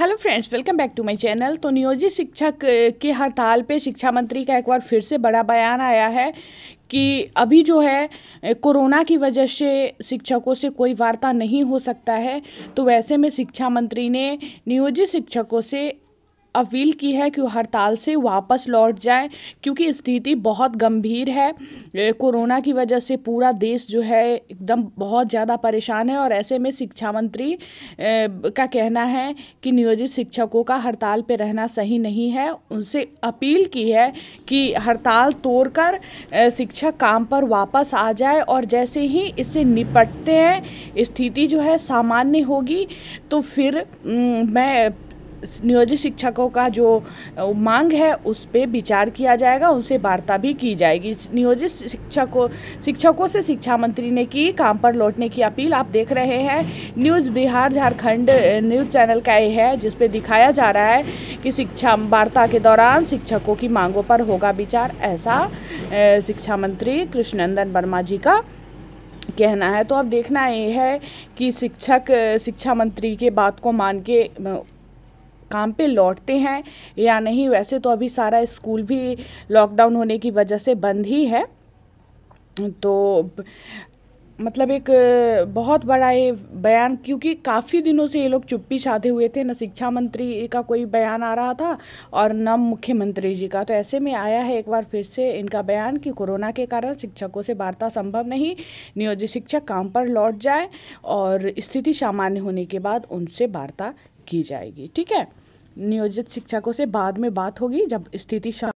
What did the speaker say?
hello friends welcome back to my channel तो नियोजित शिक्षक के हड़ताल पे शिक्षा मंत्री का एक बार फिर से बड़ा बयान आया है कि अभी जो है कोरोना की वजह से शिक्षकों से कोई वार्ता नहीं हो सकता है तो वैसे में शिक्षा मंत्री ने नियोजित शिक्षकों से अपील की है कि वो हड़ताल से वापस लौट जाए क्योंकि स्थिति बहुत गंभीर है कोरोना की वजह से पूरा देश जो है एकदम बहुत ज़्यादा परेशान है और ऐसे में शिक्षा मंत्री का कहना है कि नियोजित शिक्षकों का हड़ताल पर रहना सही नहीं है उनसे अपील की है कि हड़ताल तोड़कर शिक्षक काम पर वापस आ जाए और जैसे ही इससे निपटते हैं स्थिति जो है सामान्य होगी तो फिर मैं नियोजित शिक्षकों का जो मांग है उस पर विचार किया जाएगा उनसे वार्ता भी की जाएगी नियोजित शिक्षकों शिक्षकों से शिक्षा मंत्री ने की काम पर लौटने की अपील आप देख रहे हैं news Bihar Jharkhand news channel का ये है जिसपे दिखाया जा रहा है कि शिक्षा वार्ता के दौरान शिक्षकों की मांगों पर होगा विचार ऐसा शिक्षा मंत्री कृष्णनंदन वर्मा जी का कहना है तो अब देखना ये है कि शिक्षक शिक्षा मंत्री के बात को मान के काम पे लौटते हैं या नहीं वैसे तो अभी सारा स्कूल भी लॉकडाउन होने की वजह से बंद ही है तो मतलब एक बहुत बड़ा ये बयान क्योंकि काफ़ी दिनों से ये लोग चुप्पी साधे हुए थे न शिक्षा मंत्री का कोई बयान आ रहा था और न मुख्यमंत्री जी का तो ऐसे में आया है एक बार फिर से इनका बयान कि कोरोना के कारण शिक्षकों से वार्ता संभव नहीं नियोजित शिक्षक काम पर लौट जाए और स्थिति सामान्य होने के बाद उनसे वार्ता की जाएगी ठीक है नियोजित शिक्षकों से बाद में बात होगी जब स्थिति